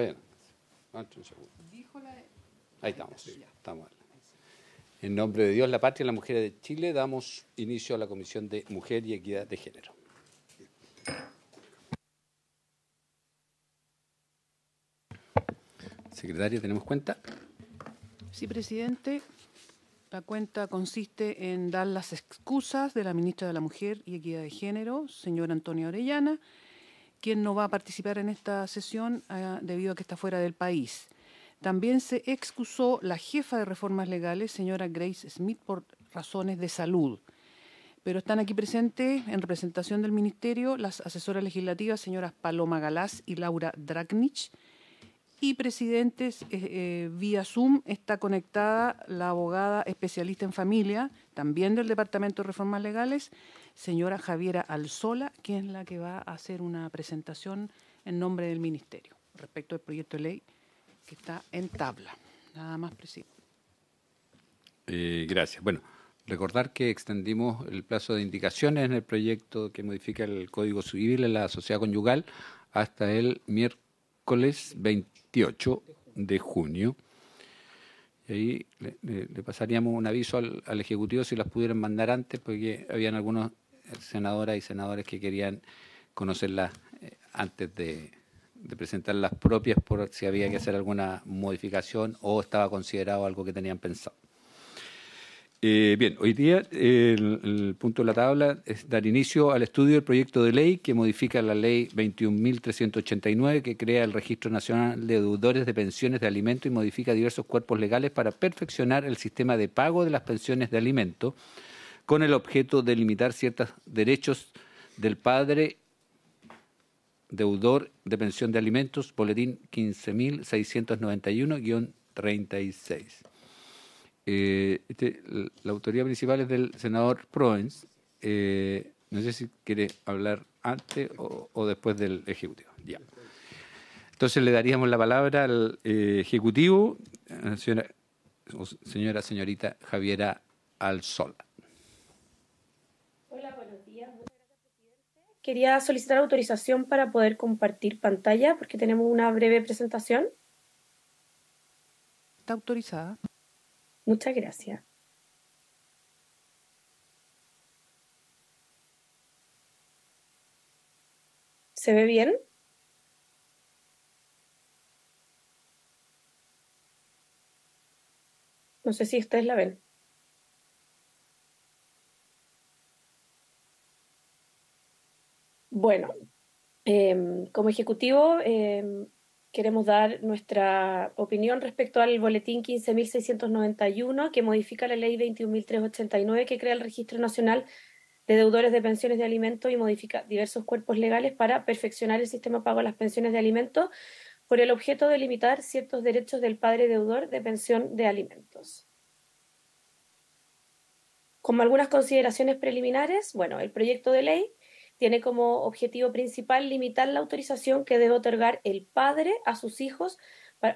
Está Ahí estamos. En nombre de Dios, la patria y la mujer de Chile, damos inicio a la Comisión de Mujer y Equidad de Género. Secretario, ¿tenemos cuenta? Sí, presidente. La cuenta consiste en dar las excusas de la ministra de la Mujer y Equidad de Género, señora Antonia Orellana, quien no va a participar en esta sesión ah, debido a que está fuera del país. También se excusó la jefa de reformas legales, señora Grace Smith, por razones de salud. Pero están aquí presentes, en representación del Ministerio, las asesoras legislativas, señoras Paloma Galás y Laura Dragnich y presidentes eh, eh, vía Zoom está conectada la abogada especialista en familia, también del Departamento de Reformas Legales, señora Javiera Alzola, quien es la que va a hacer una presentación en nombre del Ministerio respecto al proyecto de ley que está en tabla. Nada más, Presidente. Eh, gracias. Bueno, recordar que extendimos el plazo de indicaciones en el proyecto que modifica el Código Civil en la sociedad conyugal hasta el miércoles miércoles 28 de junio. Y ahí le, pasaríamos un aviso al, Ejecutivo si las pudieran mandar antes, porque habían algunos senadoras y senadores que querían conocerlas eh, antes de, de presentar las propias por si había que hacer alguna modificación o estaba considerado algo que tenían pensado. Eh, bien, hoy día eh, el, el, punto de la tabla es dar inicio al estudio del proyecto de ley que modifica la ley 21.389 que crea el Registro Nacional de Deudores de Pensiones de Alimento y modifica diversos cuerpos legales para perfeccionar el sistema de pago de las pensiones de alimento con el objeto de limitar ciertos derechos del padre deudor de pensión de alimentos, boletín 15.691-36. Eh, este, la autoría principal es del senador Proens. Eh, no sé si quiere hablar antes o, después del Ejecutivo. Ya. Entonces le daríamos la palabra al eh, Ejecutivo, señora, señorita Javiera Alzola. Hola, buenos días. Muchas gracias, Quería solicitar autorización para poder compartir pantalla porque tenemos una breve presentación. Está autorizada. Muchas gracias. ¿Se ve bien? No sé si ustedes la ven. Bueno, em, como ejecutivo em, queremos dar nuestra opinión respecto al boletín 15.691 que modifica la ley 21.389 que crea el Registro Nacional de Deudores de Pensiones de Alimentos y modifica diversos cuerpos legales para perfeccionar el sistema pago a las pensiones de alimentos por el objeto de limitar ciertos derechos del padre deudor de pensión de alimentos. Como algunas consideraciones preliminares, bueno, el proyecto de ley tiene como objetivo principal limitar la autorización que debe otorgar el padre a sus hijos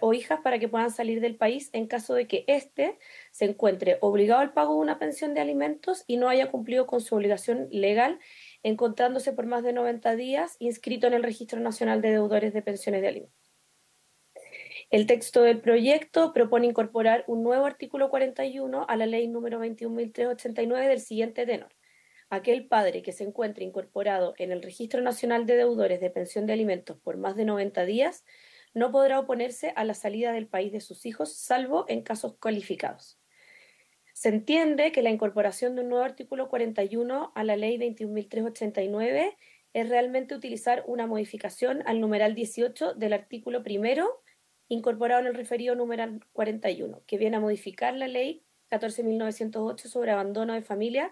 o hijas para que puedan salir del país en caso de que éste se encuentre obligado al pago de una pensión de alimentos y no haya cumplido con su obligación legal, encontrándose por más de 90 días inscrito en el Registro Nacional de Deudores de Pensiones de Alimentos. El texto del proyecto propone incorporar un nuevo artículo 41 a la ley número 21.389 del siguiente tenor aquel padre que se encuentre incorporado en el Registro Nacional de Deudores de Pensión de Alimentos por más de 90 días no podrá oponerse a la salida del país de sus hijos, salvo en casos cualificados. Se entiende que la incorporación de un nuevo artículo 41 a la Ley 21.389 es realmente utilizar una modificación al numeral 18 del artículo primero incorporado en el referido numeral 41, que viene a modificar la Ley 14.908 sobre abandono de familia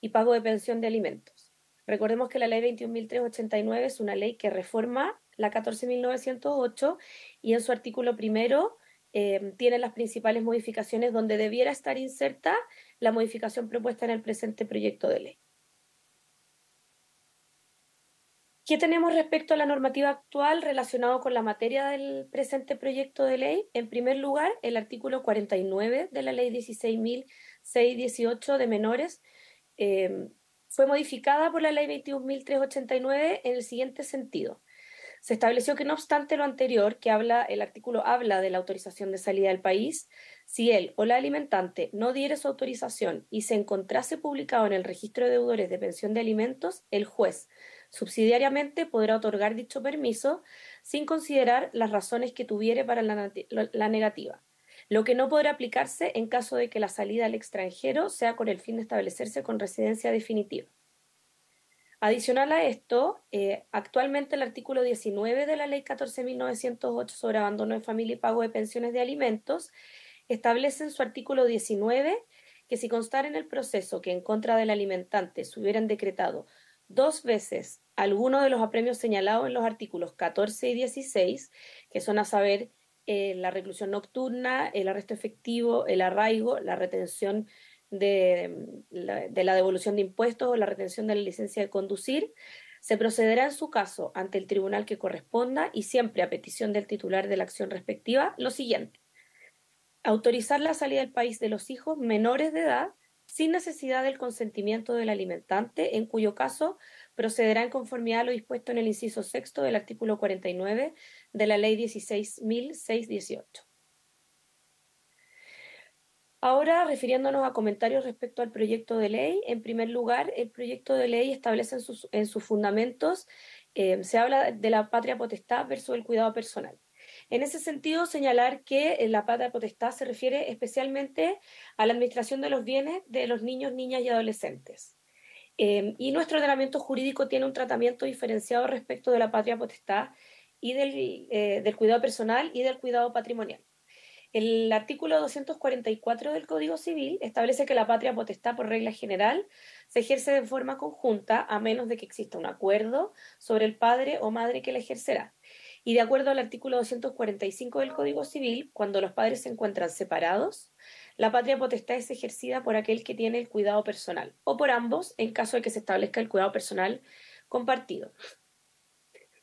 y pago de pensión de alimentos. Recordemos que la ley 21.389 es una ley que reforma la 14.908 y en su artículo primero eh, tiene las principales modificaciones donde debiera estar inserta la modificación propuesta en el presente proyecto de ley. ¿Qué tenemos respecto a la normativa actual relacionada con la materia del presente proyecto de ley? En primer lugar, el artículo 49 de la Ley 16.618 de menores Em, fue modificada por la Ley 21.389 en el siguiente sentido. Se estableció que no obstante lo anterior, que habla, el artículo habla de la autorización de salida del país, si él o la alimentante no diere su autorización y se encontrase publicado en el registro de deudores de pensión de alimentos, el juez subsidiariamente podrá otorgar dicho permiso sin considerar las razones que tuviere para la negativa lo que no podrá aplicarse en caso de que la salida al extranjero sea con el fin de establecerse con residencia definitiva. Adicional a esto, eh, actualmente el artículo 19 de la Ley 14.908 sobre abandono de familia y pago de pensiones de alimentos establece en su artículo 19 que si constara en el proceso que en contra del alimentante se hubieran decretado dos veces alguno de los apremios señalados en los artículos 14 y 16, que son a saber eh, la reclusión nocturna, el arresto efectivo, el arraigo, la retención de, mm, de la devolución de impuestos o la retención de la licencia de conducir, se procederá en su caso ante el tribunal que corresponda y siempre a petición del titular de la acción respectiva lo siguiente. Autorizar la salida del país de los hijos menores de edad sin necesidad del consentimiento del alimentante, en cuyo caso procederá en conformidad a lo dispuesto en el inciso sexto del artículo 49 de la Ley 16.618. Ahora, refiriéndonos a comentarios respecto al proyecto de ley, en primer lugar, el proyecto de ley establece en sus, fundamentos, eh, se habla de la patria potestad versus el cuidado personal. En ese sentido, señalar que eh, la patria potestad se refiere especialmente a la administración de los bienes de los niños, niñas y adolescentes. Eh, y nuestro ordenamiento jurídico tiene un tratamiento diferenciado respecto de la patria potestad y eh, del, cuidado personal y del cuidado patrimonial. El artículo 244 del Código Civil establece que la patria potestad, por regla general, se ejerce de forma conjunta a menos de que exista un acuerdo sobre el padre o madre que la ejercerá. Y de acuerdo al artículo 245 del Código Civil, cuando los padres se encuentran separados, la patria potestad es ejercida por aquel que tiene el cuidado personal o por ambos en caso de que se establezca el cuidado personal compartido.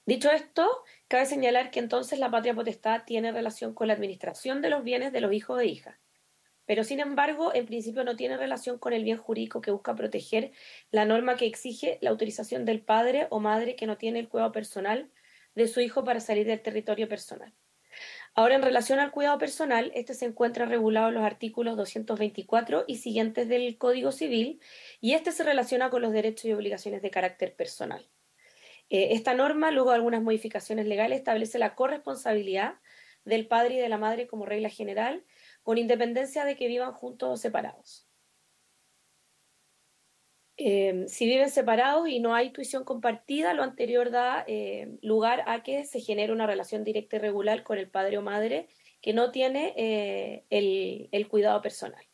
Dicho esto, cabe señalar que entonces la patria potestad tiene relación con la administración de los bienes de los hijos e hijas, pero sin embargo, en principio no tiene relación con el bien jurídico que busca proteger la norma que exige la autorización del padre o madre que no tiene el cuidado personal de su hijo para salir del territorio personal. Ahora, en relación al cuidado personal, este se encuentra regulado en los artículos 224 y siguientes del Código Civil, y este se relaciona con los derechos y obligaciones de carácter personal. Eh, esta norma, luego de algunas modificaciones legales, establece la corresponsabilidad del padre y de la madre como regla general, con independencia de que vivan juntos o separados. Em, si viven separados y no hay tuición compartida, lo anterior da em, lugar a que se genere una relación directa y regular con el padre o madre que no tiene eh, el, cuidado personal.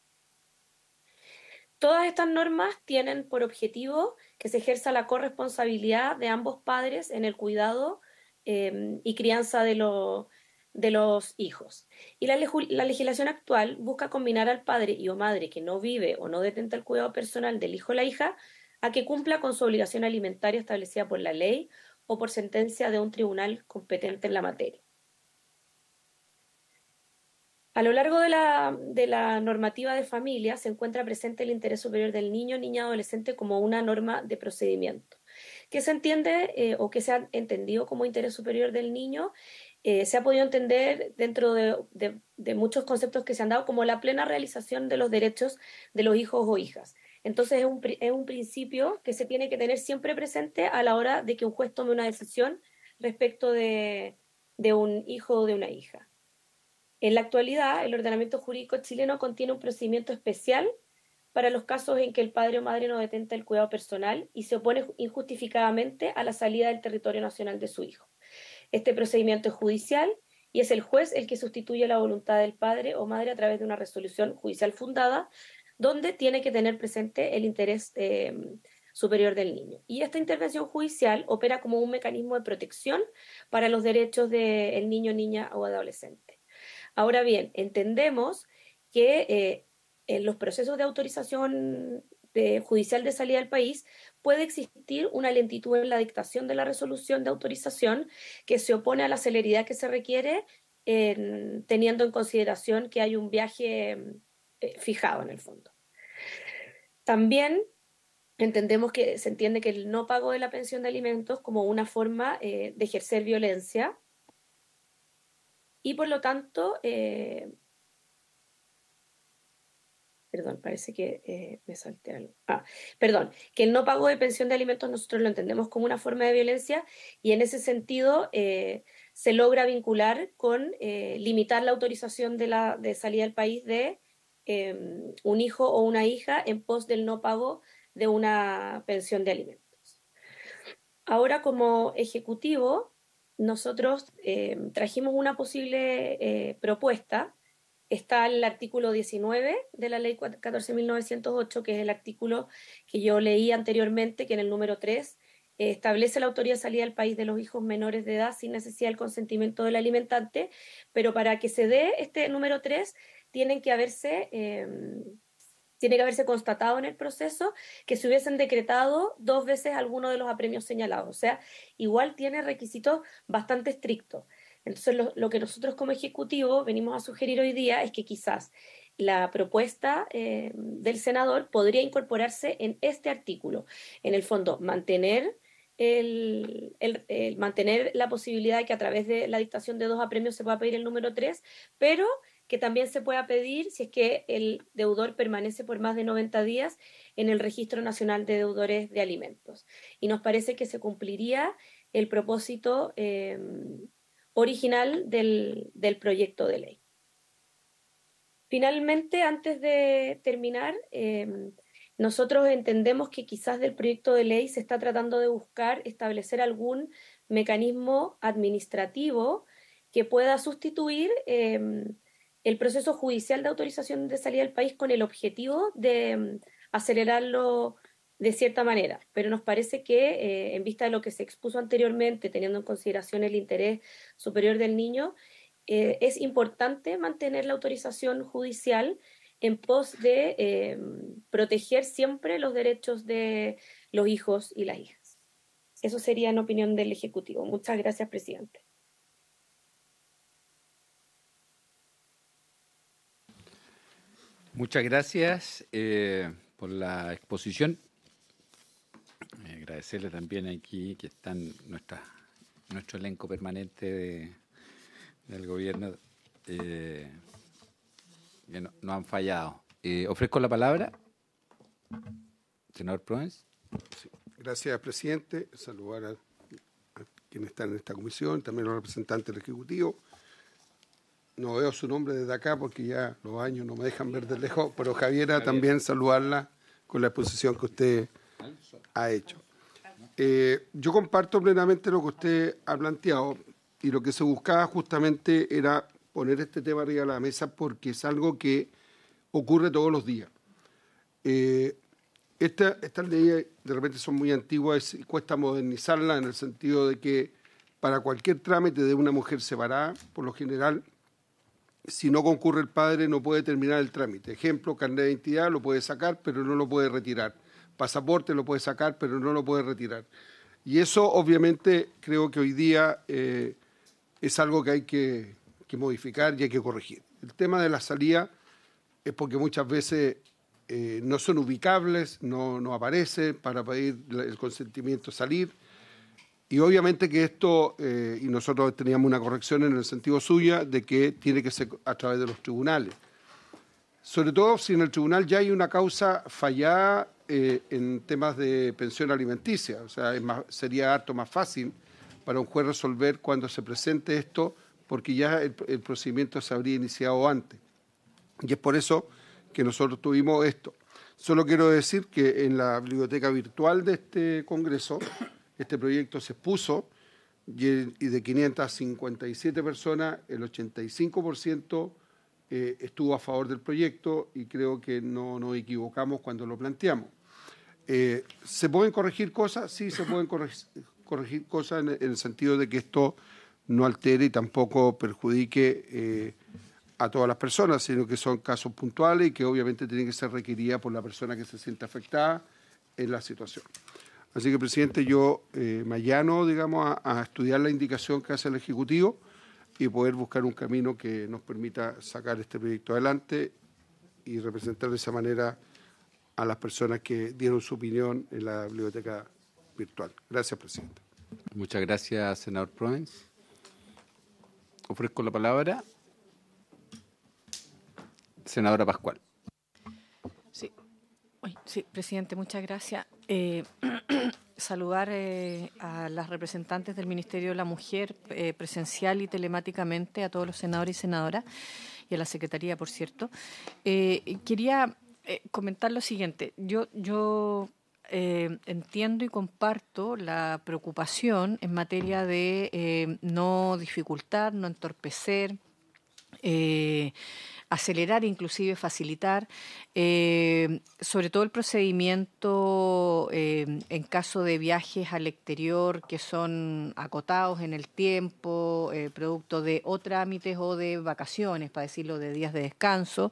Todas estas normas tienen por objetivo que se ejerza la corresponsabilidad de ambos padres en el cuidado em, y crianza de, los hijos. Y la, la, legislación actual busca combinar al padre y o madre que no vive o no detenta el cuidado personal del hijo o la hija a que cumpla con su obligación alimentaria establecida por la ley o por sentencia de un tribunal competente en la materia. A lo largo de la, normativa de familia se encuentra presente el interés superior del niño, niña, adolescente como una norma de procedimiento. ¿Qué se entiende eh, o qué se ha entendido como interés superior del niño? Eh, se ha podido entender dentro de, muchos conceptos que se han dado como la plena realización de los derechos de los hijos o hijas. Entonces es un, principio que se tiene que tener siempre presente a la hora de que un juez tome una decisión respecto de un hijo o de una hija. En la actualidad, el ordenamiento jurídico chileno contiene un procedimiento especial para los casos en que el padre o madre no detenta el cuidado personal y se opone injustificadamente a la salida del territorio nacional de su hijo. Este procedimiento es judicial y es el juez el que sustituye la voluntad del padre o madre a través de una resolución judicial fundada, donde tiene que tener presente el interés em, superior del niño. Y esta intervención judicial opera como un mecanismo de protección para los derechos del niño, niña o adolescente. Ahora bien, entendemos que eh, en los procesos de autorización eh, judicial de salida del país puede existir una lentitud en la dictación de la resolución de autorización que se opone a la celeridad que se requiere teniendo en consideración que hay un viaje eh, fijado en el fondo. También entendemos que se entiende que el no pago de la pensión de alimentos como una forma de ejercer violencia y por lo tanto, eh, perdón, parece que eh, me salté algo. Ah, perdón, que el no pago de pensión de alimentos nosotros lo entendemos como una forma de violencia y en ese sentido eh, se logra vincular con limitar la autorización de, la, de salida del país de em, un hijo o una hija en pos del no pago de una pensión de alimentos. Ahora como ejecutivo, nosotros eh, trajimos una posible eh, propuesta. Está el artículo 19 de la ley 14.908, que es el artículo que yo leí anteriormente, que en el número 3 eh, establece la autoridad de salida del país de los hijos menores de edad sin necesidad del consentimiento del alimentante, pero para que se dé este número 3 tienen que haberse em, tiene que haberse constatado en el proceso que se hubiesen decretado dos veces alguno de los apremios señalados. O sea, igual tiene requisitos bastante estrictos. Entonces, lo, que nosotros como Ejecutivo venimos a sugerir hoy día es que quizás la propuesta eh, del senador podría incorporarse en este artículo. En el fondo, mantener el, mantener la posibilidad de que a través de la dictación de dos apremios se pueda pedir el número tres, pero que también se pueda pedir si es que el deudor permanece por más de 90 días en el Registro Nacional de Deudores de Alimentos. Y nos parece que se cumpliría el propósito em, original del, proyecto de ley. Finalmente, antes de terminar, em, nosotros entendemos que quizás del proyecto de ley se está tratando de buscar establecer algún mecanismo administrativo que pueda sustituir em, el proceso judicial de autorización de salida del país con el objetivo de mm, acelerarlo de cierta manera, pero nos parece que eh, en vista de lo que se expuso anteriormente, teniendo en consideración el interés superior del niño, eh, es importante mantener la autorización judicial en pos de eh, mm, proteger siempre los derechos de los hijos y las hijas. Eso sería en opinión del Ejecutivo. Muchas gracias, presidente. Muchas gracias eh, por la exposición. Eh, agradecerle también aquí que están nuestra, nuestro elenco permanente del gobierno eh, no, han fallado. ofrezco la palabra. Senador Provence. Gracias, presidente. Saludar a, quienes están en esta comisión, también a los representantes del Ejecutivo no veo su nombre desde acá porque ya los años no me dejan ver de lejos, pero Javiera, también saludarla con la exposición que usted ha hecho. Eh, yo comparto plenamente lo que usted ha planteado y lo que se buscaba justamente era poner este tema arriba de la mesa porque es algo que ocurre todos los días. Eh, estas leyes de repente son muy antiguas y cuesta modernizarlas en el sentido de que para cualquier trámite de una mujer separada, por lo general, si no concurre el padre no puede terminar el trámite. Ejemplo, carnet de identidad lo puede sacar, pero no lo puede retirar. Pasaporte lo puede sacar, pero no lo puede retirar. Y eso obviamente creo que hoy día eh, es algo que hay que, modificar y hay que corregir. El tema de la salida es porque muchas veces eh, no son ubicables, no, no aparecen para pedir el consentimiento salir. Y obviamente que esto, eh, y nosotros teníamos una corrección en el sentido suya, de que tiene que ser a través de los tribunales. Sobre todo si en el tribunal ya hay una causa fallada eh, en temas de pensión alimenticia. O sea, sería harto más fácil para un juez resolver cuando se presente esto, porque ya el procedimiento se habría iniciado antes. Y es por eso que nosotros tuvimos esto. Solo quiero decir que en la biblioteca virtual de este Congreso este proyecto se expuso y de 557 personas, el 85% eh, estuvo a favor del proyecto y creo que no nos equivocamos cuando lo planteamos. Eh, ¿Se pueden corregir cosas? Sí, se pueden corregir, cosas en, el sentido de que esto no altere y tampoco perjudique eh, a todas las personas, sino que son casos puntuales y que obviamente tienen que ser requeridas por la persona que se siente afectada en la situación. Así que, presidente, yo eh, me allano, digamos, a, estudiar la indicación que hace el Ejecutivo y poder buscar un camino que nos permita sacar este proyecto adelante y representar de esa manera a las personas que dieron su opinión en la biblioteca virtual. Gracias, presidente. Muchas gracias, senador Provence. Ofrezco la palabra. Senadora Pascual. Sí, presidente, muchas gracias. Eh, saludar eh, a las representantes del Ministerio de la Mujer eh, presencial y telemáticamente, a todos los senadores y senadoras y a la Secretaría, por cierto. quería comentar lo siguiente. Yo, yo entiendo y comparto la preocupación en materia de no dificultar, no entorpecer acelerar, inclusive facilitar, eh, sobre todo el procedimiento eh, en caso de viajes al exterior que son acotados en el tiempo, eh, producto de o trámites o de vacaciones, para decirlo, de días de descanso.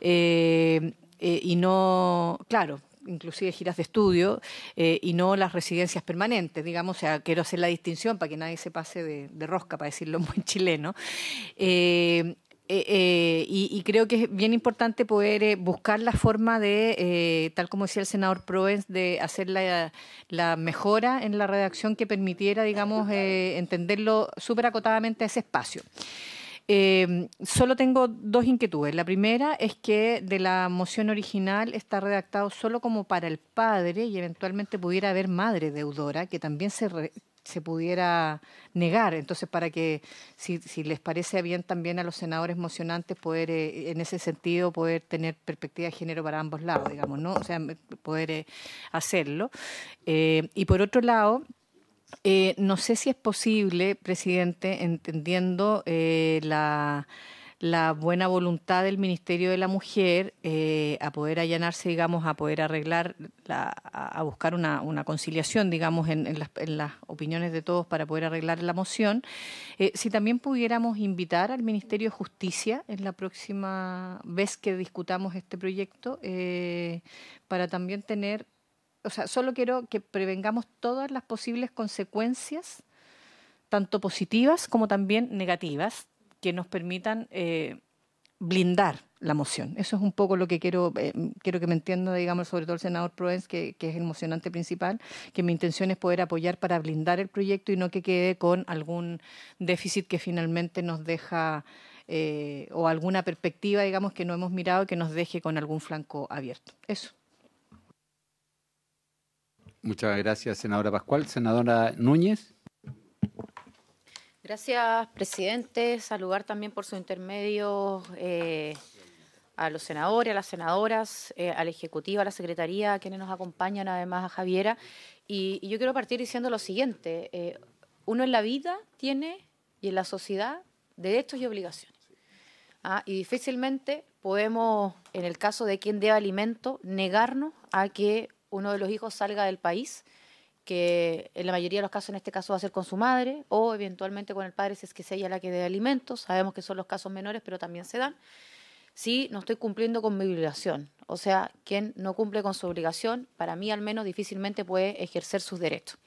y no, claro, inclusive giras de estudio, y no las residencias permanentes, digamos, o sea, quiero hacer la distinción para que nadie se pase de, rosca, para decirlo muy chileno. Eh, eh, y, creo que es bien importante poder eh, buscar la forma de, tal como decía el senador Provence, de hacer la, mejora en la redacción que permitiera, digamos, entenderlo súper acotadamente a ese espacio. solo tengo dos inquietudes. La primera es que de la moción original está redactado solo como para el padre y eventualmente pudiera haber madre deudora, que también se, se pudiera negar. Entonces, para que, si, si, les parece bien también a los senadores emocionantes poder, eh, en ese sentido, poder tener perspectiva de género para ambos lados, digamos, ¿no? O sea, poder eh, hacerlo. Eh, y por otro lado, no sé si es posible, presidente, entendiendo la la buena voluntad del Ministerio de la Mujer eh, a poder allanarse, digamos, a poder arreglar, a buscar una, conciliación, digamos, en, las, opiniones de todos para poder arreglar la moción. Eh, si también pudiéramos invitar al Ministerio de Justicia en la próxima vez que discutamos este proyecto, eh, para también tener, o sea, solo quiero que prevengamos todas las posibles consecuencias tanto positivas como también negativas que nos permitan eh, blindar la moción. Eso es un poco lo que quiero, eh, quiero que me entienda, digamos, sobre todo el senador Proens, que, es el emocionante principal, que mi intención es poder apoyar para blindar el proyecto y no que quede con algún déficit que finalmente nos deja eh, o alguna perspectiva, digamos, que no hemos mirado que nos deje con algún flanco abierto. Eso. Muchas gracias, senadora Pascual. Senadora Núñez. Gracias, presidente. Saludar también por su intermedio eh, a los senadores, a las senadoras, a eh, al Ejecutivo, a la Secretaría, a quienes nos acompañan, además a Javiera. Y, yo quiero partir diciendo lo siguiente. Eh, uno en la vida tiene y en la sociedad derechos y obligaciones. Ah, y difícilmente podemos, en el caso de quien dé alimento, negarnos a que uno de los hijos salga del país que en la mayoría de los casos en este caso va a ser con su madre o eventualmente con el padre si es que sea ella la que dé alimentos. Sabemos que son los casos menores, pero también se dan. Si no estoy cumpliendo con mi obligación, o sea, quien no cumple con su obligación, para mí al menos difícilmente puede ejercer sus derechos.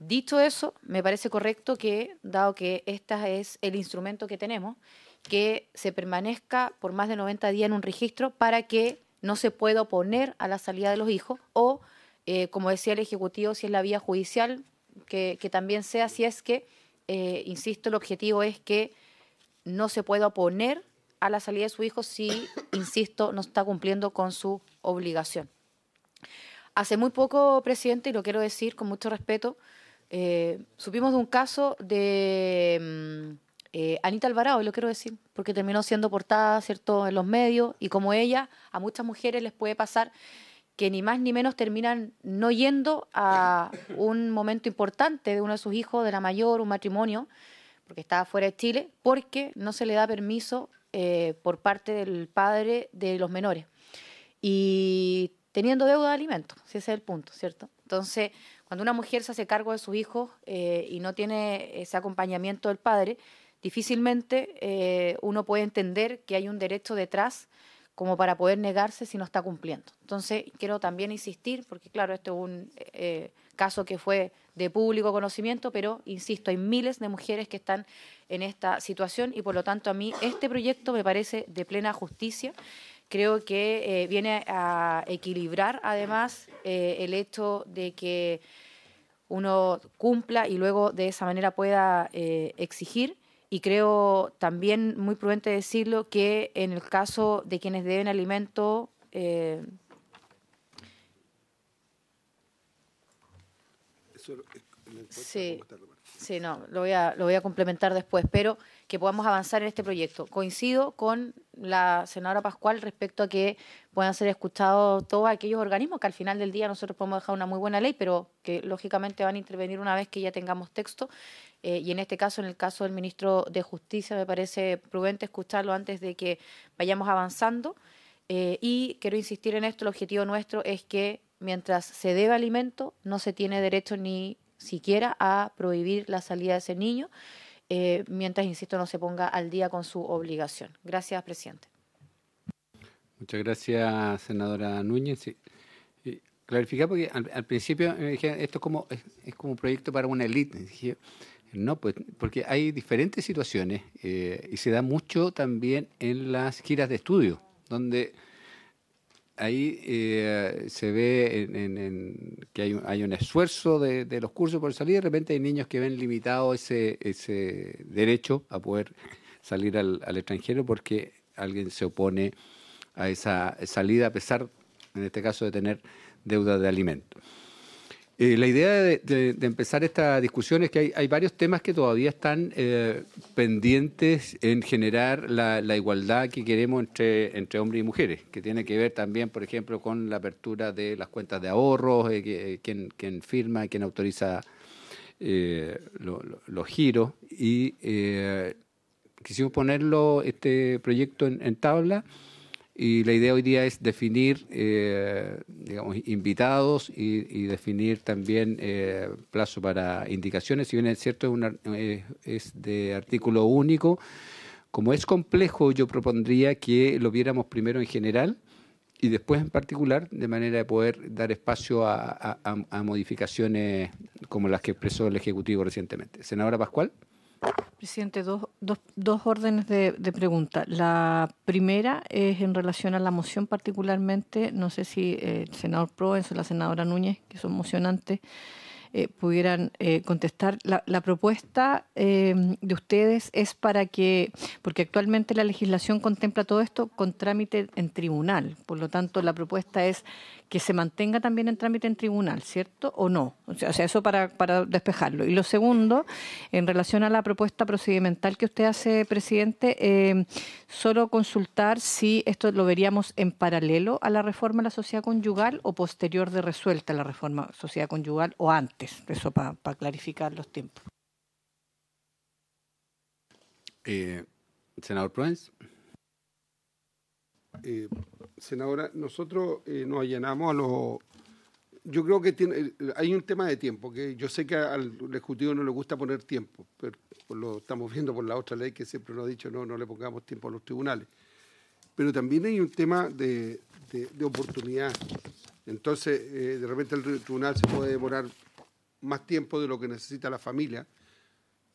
Dicho eso, me parece correcto que, dado que este es el instrumento que tenemos, que se permanezca por más de 90 días en un registro para que no se pueda oponer a la salida de los hijos o eh, como decía el Ejecutivo, si es la vía judicial, que, también sea, si es que, eh, insisto, el objetivo es que no se pueda oponer a la salida de su hijo si, insisto, no está cumpliendo con su obligación. Hace muy poco, presidente, y lo quiero decir con mucho respeto, eh, supimos de un caso de mm, Anita Alvarado, y lo quiero decir, porque terminó siendo portada, ¿cierto?, en los medios, y como ella, a muchas mujeres les puede pasar que ni más ni menos terminan no yendo a un momento importante de uno de sus hijos, de la mayor, un matrimonio, porque estaba fuera de Chile, porque no se le da permiso eh, por parte del padre de los menores. Y teniendo deuda de alimentos, si ese es el punto, ¿cierto? Entonces, cuando una mujer se hace cargo de sus hijos eh, y no tiene ese acompañamiento del padre, difícilmente eh, uno puede entender que hay un derecho detrás como para poder negarse si no está cumpliendo. Entonces, quiero también insistir, porque claro, este es un eh, caso que fue de público conocimiento, pero insisto, hay miles de mujeres que están en esta situación y por lo tanto a mí este proyecto me parece de plena justicia. Creo que eh, viene a equilibrar además eh, el hecho de que uno cumpla y luego de esa manera pueda exigir y creo también muy prudente decirlo que en el caso de quienes deben alimento, eh, eh, sí, no, lo voy, a, lo voy a complementar después, pero que podamos avanzar en este proyecto. Coincido con la senadora Pascual respecto a que puedan ser escuchados todos aquellos organismos que al final del día nosotros podemos dejar una muy buena ley, pero que lógicamente van a intervenir una vez que ya tengamos texto eh, y en este caso, en el caso del ministro de Justicia, me parece prudente escucharlo antes de que vayamos avanzando. Eh, y quiero insistir en esto, el objetivo nuestro es que mientras se debe alimento, no se tiene derecho ni siquiera a prohibir la salida de ese niño, eh, mientras, insisto, no se ponga al día con su obligación. Gracias, presidente. Muchas gracias, senadora Núñez. clarificar, porque al, principio me esto es como, es como un proyecto para una élite. No, pues porque hay diferentes situaciones eh, y se da mucho también en las giras de estudio, donde ahí eh, se ve que hay un, esfuerzo de, los cursos por salir, de repente hay niños que ven limitado ese, ese derecho a poder salir al, al extranjero porque alguien se opone a esa salida a pesar, en este caso, de tener deuda de alimentos. Eh, la idea de, empezar esta discusión es que hay, varios temas que todavía están eh, pendientes en generar la, igualdad que queremos entre, hombres y mujeres, que tiene que ver también, por ejemplo, con la apertura de las cuentas de ahorros, eh, eh quién, quién, firma, quién autoriza los giros. Y quisimos ponerlo, este proyecto en tabla y la idea hoy día es definir, eh, digamos, invitados y, definir también eh, plazo para indicaciones. Si bien es cierto, es, eh, es de artículo único, como es complejo, yo propondría que lo viéramos primero en general y después en particular, de manera de poder dar espacio a, a modificaciones como las que expresó el Ejecutivo recientemente. Senadora Pascual. Presidente, dos, dos, órdenes de, de, pregunta. La primera es en relación a la moción particularmente. No sé si eh, el senador Provence o la senadora Núñez, que son mocionantes, eh, pudieran eh, contestar. La, la propuesta de ustedes es para que, porque actualmente la legislación contempla todo esto con trámite en tribunal. Por lo tanto, la propuesta es que se mantenga también en trámite en tribunal, ¿cierto? ¿O no? O sea, eso para, despejarlo. Y lo segundo, en relación a la propuesta procedimental que usted hace, presidente, eh, solo consultar si esto lo veríamos en paralelo a la reforma a la sociedad conyugal o posterior de resuelta la reforma la sociedad conyugal o antes, eso para clarificar los tiempos. Eh, senador Provence. Eh, senadora, nosotros eh, nos allanamos a los... Yo creo que tiene, eh, hay un tema de tiempo, que yo sé que al Ejecutivo no le gusta poner tiempo, pero lo estamos viendo por la otra ley que siempre nos ha dicho, no, no le pongamos tiempo a los tribunales. Pero también hay un tema de, oportunidad. Entonces, eh, de repente el tribunal se puede demorar más tiempo de lo que necesita la familia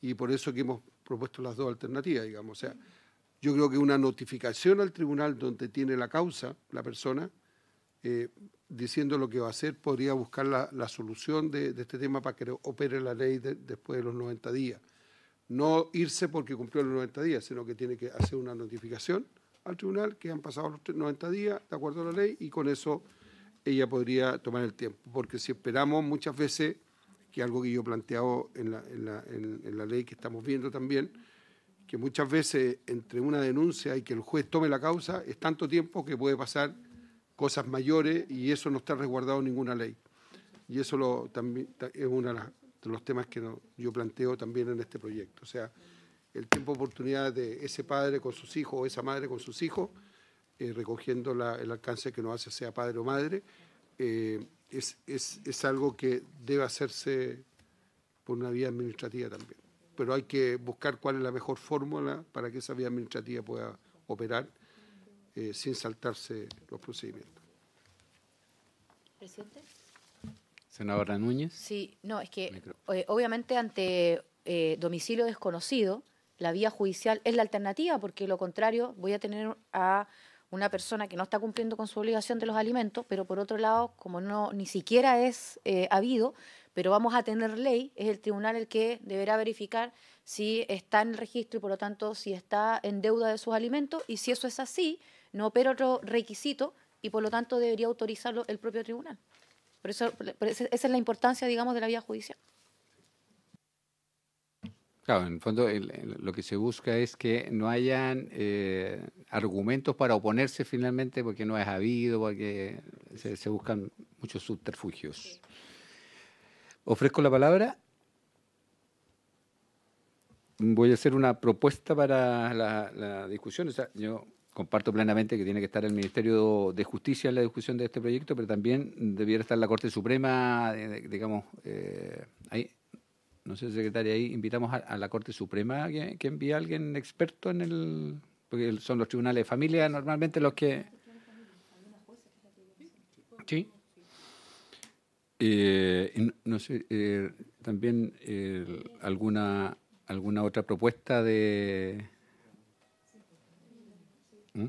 y por eso que hemos propuesto las dos alternativas, digamos. O sea, yo creo que una notificación al tribunal donde tiene la causa la persona, eh, diciendo lo que va a hacer, podría buscar la, solución de, este tema para que opere la ley después de los 90 días. No irse porque cumplió los 90 días, sino que tiene que hacer una notificación al tribunal que han pasado los 90 días de acuerdo a la ley y con eso ella podría tomar el tiempo. Porque si esperamos muchas veces, que algo que yo he planteado en la, en la ley que estamos viendo también, que muchas veces entre una denuncia y que el juez tome la causa es tanto tiempo que puede pasar cosas mayores y eso no está resguardado en ninguna ley. Y eso lo, también es uno de los temas que yo planteo también en este proyecto. O sea, el tiempo oportunidad de ese padre con sus hijos o esa madre con sus hijos, eh, recogiendo el alcance que no hace sea padre o madre, eh, es algo que debe hacerse por una vía administrativa también pero hay que buscar cuál es la mejor fórmula para que esa vía administrativa pueda operar eh, sin saltarse los procedimientos. Presidente. Senadora Núñez. Sí, no, es que eh, obviamente ante eh, domicilio desconocido, la vía judicial es la alternativa, porque lo contrario voy a tener a una persona que no está cumpliendo con su obligación de los alimentos, pero por otro lado, como no ni siquiera es habido, pero vamos a tener ley, es el tribunal el que deberá verificar si está en el registro y por lo tanto si está en deuda de sus alimentos y si eso es así, no opera otro requisito y por lo tanto debería autorizarlo el propio tribunal. Por eso, esa es la importancia, digamos, de la vía judicial. Claro, en el fondo lo que se busca es que no hayan eh, argumentos para oponerse finalmente porque no es habido, porque se, buscan muchos subterfugios. Ofrezco la palabra. Voy a hacer una propuesta para la, discusión. O sea, yo comparto plenamente que tiene que estar el Ministerio de Justicia en la discusión de este proyecto, pero también debiera estar la Corte Suprema, eh, digamos, eh, ahí. No sé, secretaria, ahí invitamos a, la Corte Suprema que, que, envíe a alguien experto en el... Porque son los tribunales de familia normalmente los que... Sí. Eh, no sé, eh, también eh, alguna, alguna otra propuesta de... ¿Mm?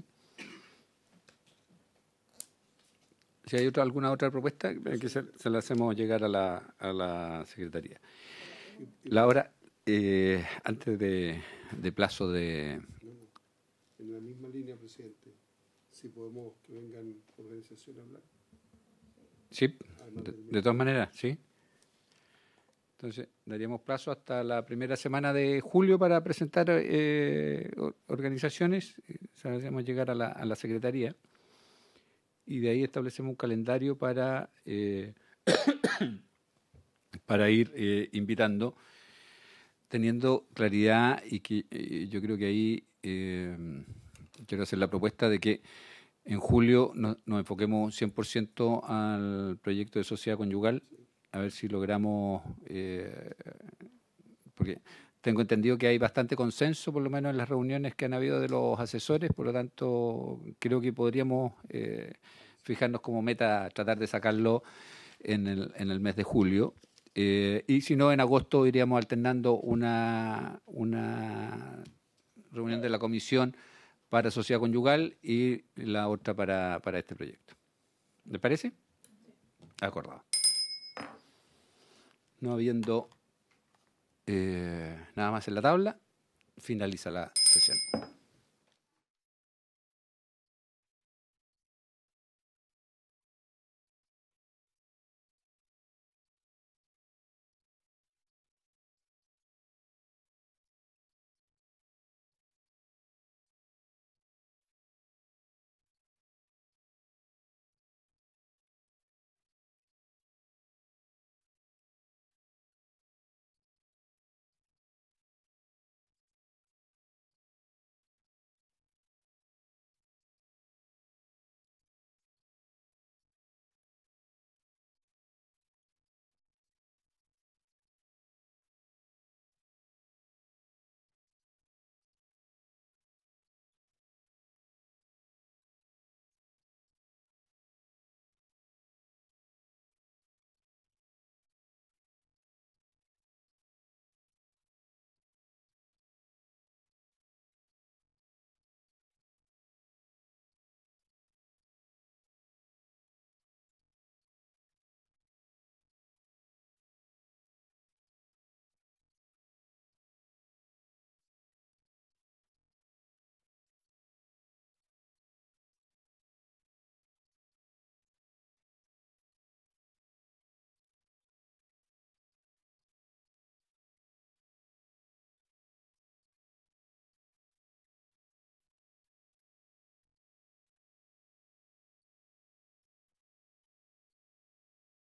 Si hay alguna otra propuesta, eh, que se, se la hacemos llegar a la, a la Secretaría. La hora, eh, antes de, de plazo de... En la misma línea, presidente, si podemos que vengan organizaciones a hablar. Sí. De, todas maneras, sí. Entonces, daríamos plazo hasta la primera semana de julio para presentar eh, organizaciones. Eh, o llegar a la, a Secretaría y de ahí establecemos un calendario para, eh, para ir invitando, teniendo claridad y que yo creo que ahí quiero hacer la propuesta de que en julio nos enfoquemos 100% al proyecto de sociedad conyugal, a ver si logramos, eh, porque tengo entendido que hay bastante consenso, por lo menos en las reuniones que han habido de los asesores, por lo tanto creo que podríamos eh, fijarnos como meta tratar de sacarlo en el, mes de julio. Eh, y si no, en agosto iríamos alternando una reunión de la comisión para sociedad conyugal y la otra para, este proyecto. ¿Le parece? Acordado. No habiendo eh, nada más en la tabla, finaliza la sesión.